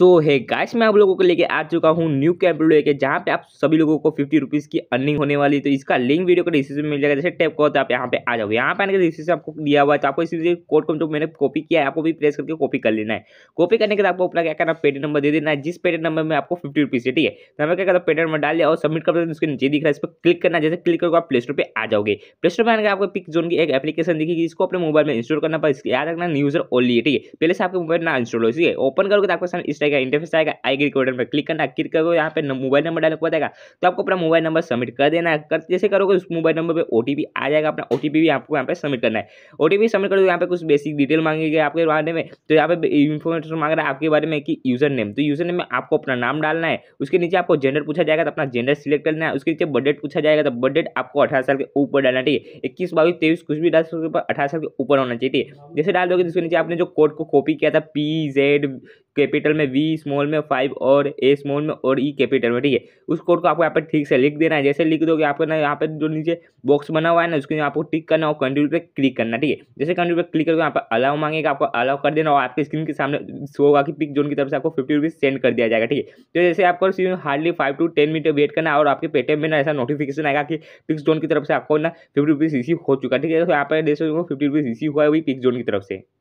सो है गाइस मैं आप लोगों को लेके आ चुका हूँ न्यू कैंप लेके जहाँ पे आप सभी लोगों को फिफ्टी रुपीज़ की अर्निंग होने वाली तो इसका लिंक वीडियो का डिस्क्रिप्शन में मिल जाएगा जैसे टैप करो तो आप यहाँ पे आ जाओ यहाँ पे आने के डिस्क्रिप्शन आपको दिया हुआ है तो आपको इसी कोड को जो मैंने कॉपी किया है आपको भी प्रेस करके कॉपी कर लेना है कॉपी करने के बाद आपको अपना क्या करना पेटी नंबर दे देना है जिस पेटी नंबर में आपको फिफ्टी रुपीज़ है ठीक है तो हमें क्या करता पेटी नंबर डाल लिया और सबमिट कर उसके नीचे दिख रहा है इस पर क्लिक करना जैसे क्लिक करोगे आप प्ले स्टोर पर आ जाओगे प्ले स्टोर पर आने आपको पिक जोन की एक एप्लीकेशन दिखेगी इसको अपने मोबाइल में इंस्टॉल करना पर याद रखना न्यूजर ओनली है ठीक है पहले से आपके मोबाइल ना इंस्टॉल हो ठीक है ओपन करोगे तो आपके इस आएगा इंटरफेस आएगा आई एग्री बटन पर क्लिक करना क्लिक करोगे यहाँ पे मोबाइल नंबर डालना पता बताएगा तो आपको अपना मोबाइल नंबर सबमिट कर देना है कर जैसे करोगे उस मोबाइल नंबर पर ओ आ जाएगा अपना ओ भी आपको यहाँ पे सबमिट करना है ओ सबमिट करोगे यहाँ पे कुछ बेसिक डिटेल मांगेगी आपके बारे में तो यहाँ पे इन्फॉर्मेशन मांग रहा है आपके बारे में कि यूजर नेम तो यूजर नेम में आपको अपना नाम डालना है उसके नीचे आपको जेंडर पूछा जाएगा तो अपना जेंडर सिलेक्ट करना है उसके नीचे बर्थ पूछा जाएगा तो बर्थ आपको अठारह साल के ऊपर डालना चाहिए इक्कीस बाईस तेईस कुछ भी डाल सकते पर अठारह साल के ऊपर होना चाहिए जैसे डाल दोगे जिसके तो नीचे आपने जो कोड को कॉपी किया था पी जेड कैपिटल में वी बी स्मॉल में फाइव और ए स्मॉल में और ई e कैपिटल में ठीक है उस कोड को आपको यहाँ पर ठीक से लिख देना है जैसे लिख दोगे आपको ना यहाँ पर जो नीचे बॉक्स बना हुआ है ना उसके लिए आपको टिक करना और कंट्रोल पर क्लिक करना ठीक है जैसे कंट्रोल पर क्लिक करोगे यहाँ पर अलाउ मांगेगा आपको अलाउ कर देना और आपके स्क्रीन के सामने शो होगा कि पिक जोन की तरफ से आपको फिफ्टी रुपीज़ सेंड कर दिया जाएगा ठीक है तो जैसे आपको hardly five to ten minute wait करना और आपके पेटीएम में ना ऐसा नोटिफिकेशन आएगा कि पिक्स जोन की तरफ से आपको ना फिफ्टी रुपीज़ इसी हो चुका ठीक है तो यहाँ पर देख फिफ्टी रुपीज़ इसी हुआ है वही पिक्स जोन की तरफ से